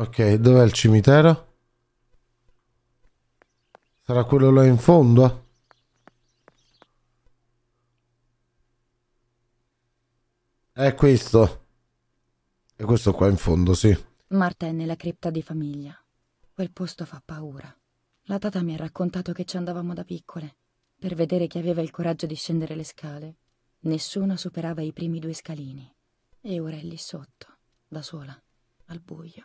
Ok, dov'è il cimitero? Sarà quello là in fondo? È questo. E questo qua in fondo, sì. Marta è nella cripta di famiglia. Quel posto fa paura. La tata mi ha raccontato che ci andavamo da piccole, per vedere chi aveva il coraggio di scendere le scale. Nessuno superava i primi due scalini. E ora è lì sotto, da sola, al buio.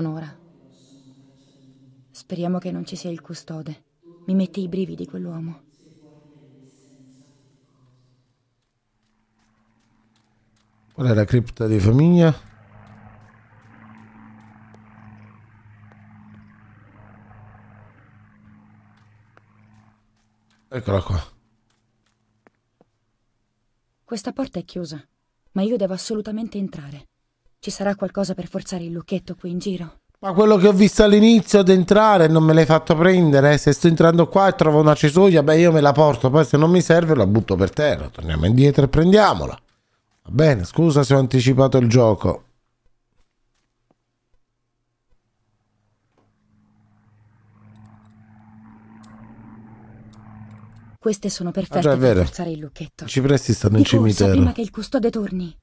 non ora. Speriamo che non ci sia il custode. Mi mette i brividi quell'uomo. Qual è la cripta di famiglia? Eccola qua. Questa porta è chiusa, ma io devo assolutamente entrare. Ci sarà qualcosa per forzare il lucchetto qui in giro. Ma quello che ho visto all'inizio ad entrare non me l'hai fatto prendere. Eh. Se sto entrando qua e trovo una cesoia, beh, io me la porto. Poi se non mi serve la butto per terra. Torniamo indietro e prendiamola. Va bene, scusa se ho anticipato il gioco. Queste sono ah, perfette ah, per forzare il lucchetto. Ci presti stanno in cimitero. prima che il custode torni.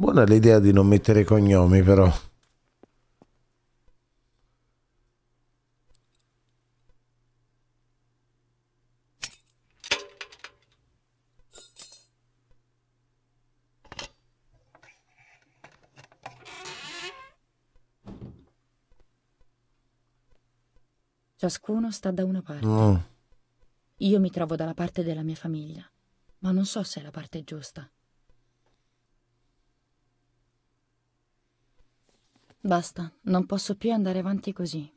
Buona l'idea di non mettere cognomi però. Ciascuno sta da una parte. Oh. Io mi trovo dalla parte della mia famiglia, ma non so se è la parte giusta. Basta, non posso più andare avanti così.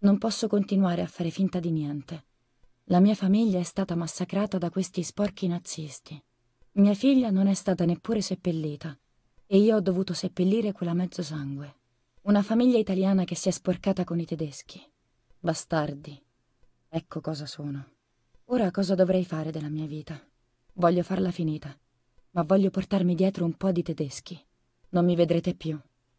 Non posso continuare a fare finta di niente. La mia famiglia è stata massacrata da questi sporchi nazisti. Mia figlia non è stata neppure seppellita e io ho dovuto seppellire quella sangue. Una famiglia italiana che si è sporcata con i tedeschi. Bastardi. Ecco cosa sono. Ora cosa dovrei fare della mia vita? Voglio farla finita, ma voglio portarmi dietro un po' di tedeschi. Non mi vedrete più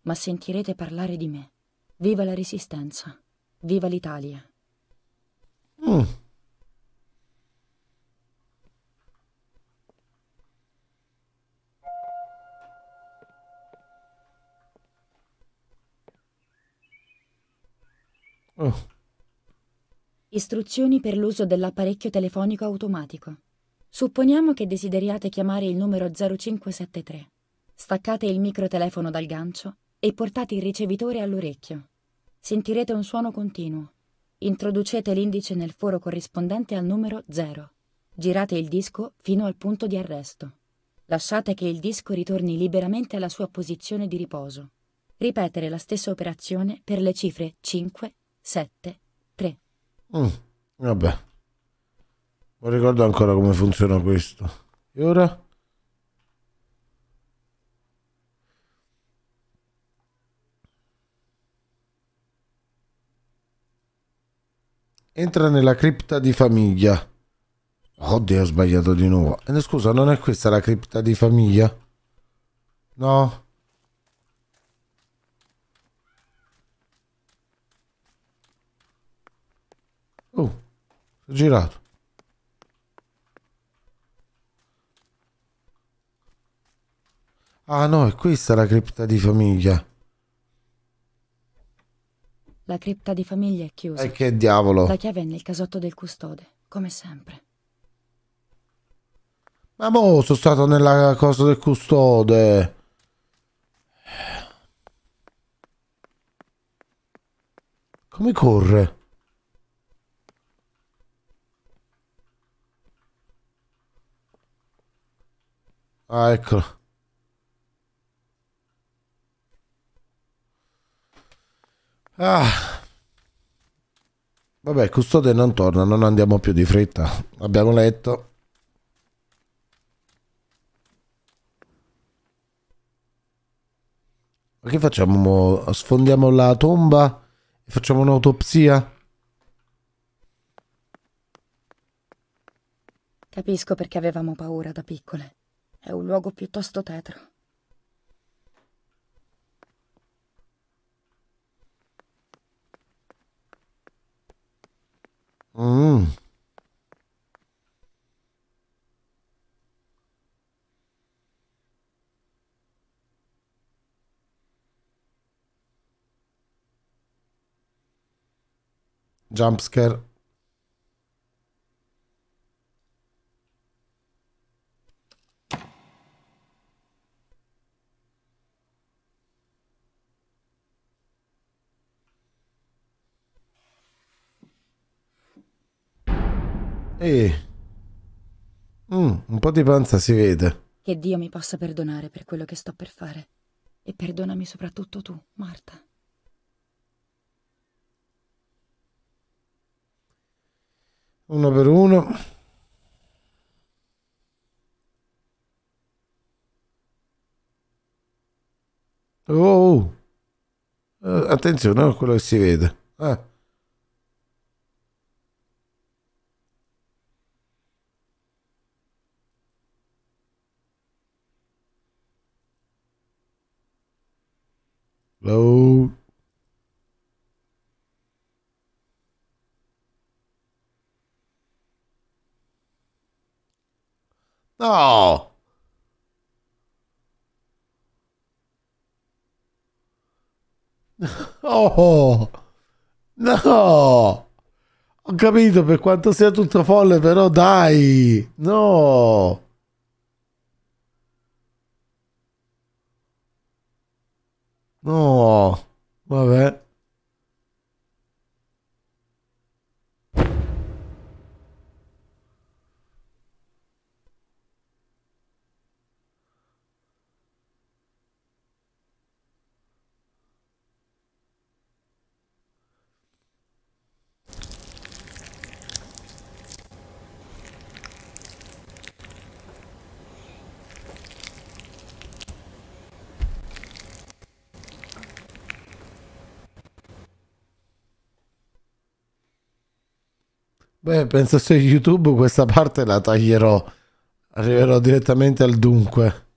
ma sentirete parlare di me. Viva la Resistenza! Viva l'Italia! Mm. Oh. Istruzioni per l'uso dell'apparecchio telefonico automatico. Supponiamo che desideriate chiamare il numero 0573. Staccate il microtelefono dal gancio e portate il ricevitore all'orecchio. Sentirete un suono continuo. Introducete l'indice nel foro corrispondente al numero 0. Girate il disco fino al punto di arresto. Lasciate che il disco ritorni liberamente alla sua posizione di riposo. Ripetere la stessa operazione per le cifre 5, 7, 3. Mm, vabbè. Non ricordo ancora come funziona questo. E ora? Entra nella cripta di famiglia. Oddio, ho sbagliato di nuovo. Eh, scusa, non è questa la cripta di famiglia? No. Oh, ho girato. Ah no, è questa la cripta di famiglia. La cripta di famiglia è chiusa. E che diavolo? La chiave è nel casotto del custode, come sempre. Ma boh, sono stato nella cosa del custode. Come corre? Ah, eccolo. Ah. Vabbè, il custode non torna, non andiamo più di fretta. Abbiamo letto. Ma che facciamo? Sfondiamo la tomba e facciamo un'autopsia? Capisco perché avevamo paura da piccole. È un luogo piuttosto tetro. Jumpscare. E... Mm, un po' di panza si vede. Che Dio mi possa perdonare per quello che sto per fare. E perdonami soprattutto tu, Marta. uno per uno oh, oh. oh. Eh, attenzione a oh, quello che si vede ah. Eh. Hello. Oh. No! Oh! No! Ho capito per quanto sia tutto folle, però dai! No! No! Vabbè. Beh, penso su YouTube questa parte la taglierò. Arriverò direttamente al dunque.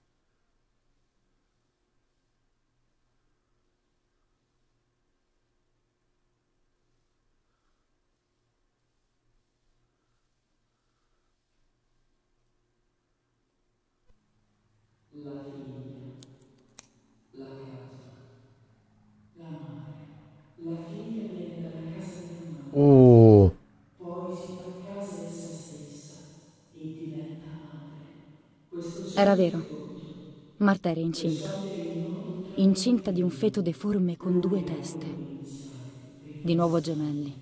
Era vero. Marta era incinta. Incinta di un feto deforme con due teste. Di nuovo gemelli.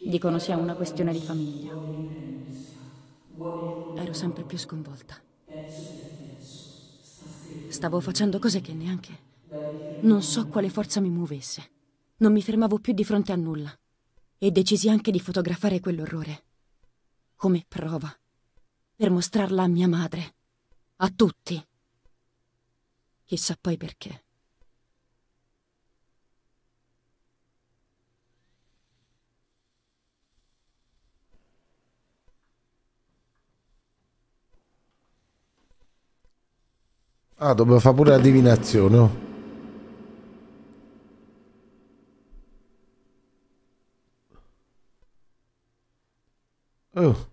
Dicono sia una questione di famiglia. Ero sempre più sconvolta. Stavo facendo cose che neanche... Non so quale forza mi muovesse. Non mi fermavo più di fronte a nulla. E decisi anche di fotografare quell'orrore. Come prova. Per mostrarla a mia madre. A tutti. Chissà poi perché. Ah, dobbiamo fare pure la divinazione, oh. oh.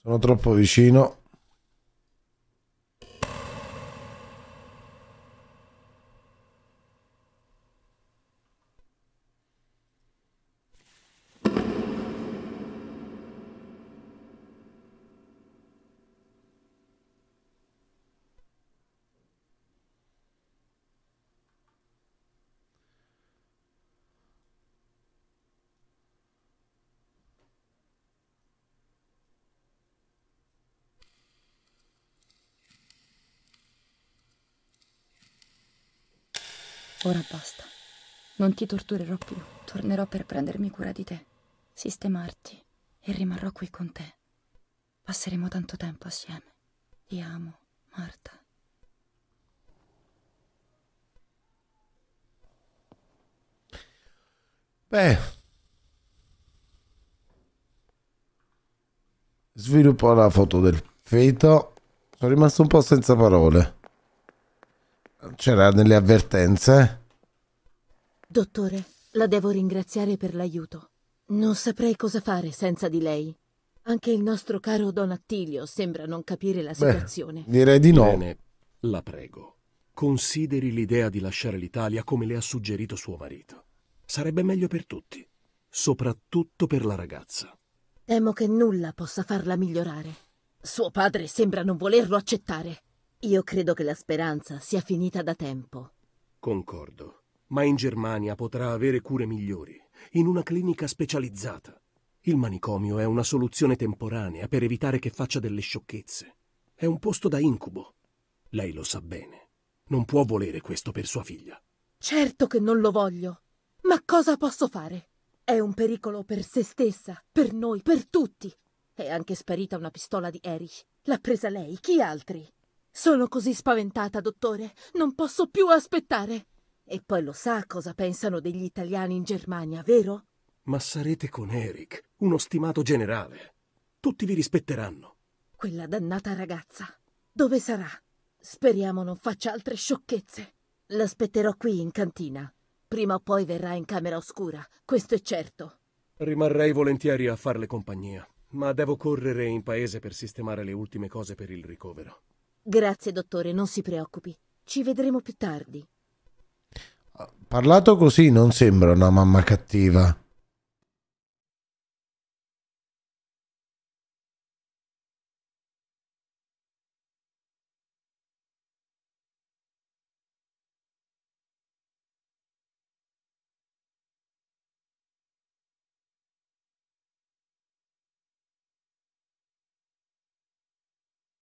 Sono troppo vicino. Ora basta. Non ti torturerò più. Tornerò per prendermi cura di te, sistemarti e rimarrò qui con te. Passeremo tanto tempo assieme. Ti amo, Marta. Beh. Sviluppo la foto del feto. Sono rimasto un po' senza parole. C'era delle avvertenze? Dottore, la devo ringraziare per l'aiuto. Non saprei cosa fare senza di lei. Anche il nostro caro Don Attilio sembra non capire la situazione. Beh, direi di no. Bene, la prego. Consideri l'idea di lasciare l'Italia come le ha suggerito suo marito. Sarebbe meglio per tutti, soprattutto per la ragazza. Temo che nulla possa farla migliorare. Suo padre sembra non volerlo accettare. Io credo che la speranza sia finita da tempo. Concordo, ma in Germania potrà avere cure migliori, in una clinica specializzata. Il manicomio è una soluzione temporanea per evitare che faccia delle sciocchezze. È un posto da incubo. Lei lo sa bene. Non può volere questo per sua figlia. Certo che non lo voglio. Ma cosa posso fare? È un pericolo per se stessa, per noi, per tutti. È anche sparita una pistola di Erich. L'ha presa lei, chi altri? Sono così spaventata, dottore. Non posso più aspettare. E poi lo sa cosa pensano degli italiani in Germania, vero? Ma sarete con Eric, uno stimato generale. Tutti vi rispetteranno. Quella dannata ragazza. Dove sarà? Speriamo non faccia altre sciocchezze. L'aspetterò qui in cantina. Prima o poi verrà in camera oscura, questo è certo. Rimarrei volentieri a farle compagnia, ma devo correre in paese per sistemare le ultime cose per il ricovero. Grazie, dottore, non si preoccupi. Ci vedremo più tardi. Ah, parlato così non sembra una mamma cattiva.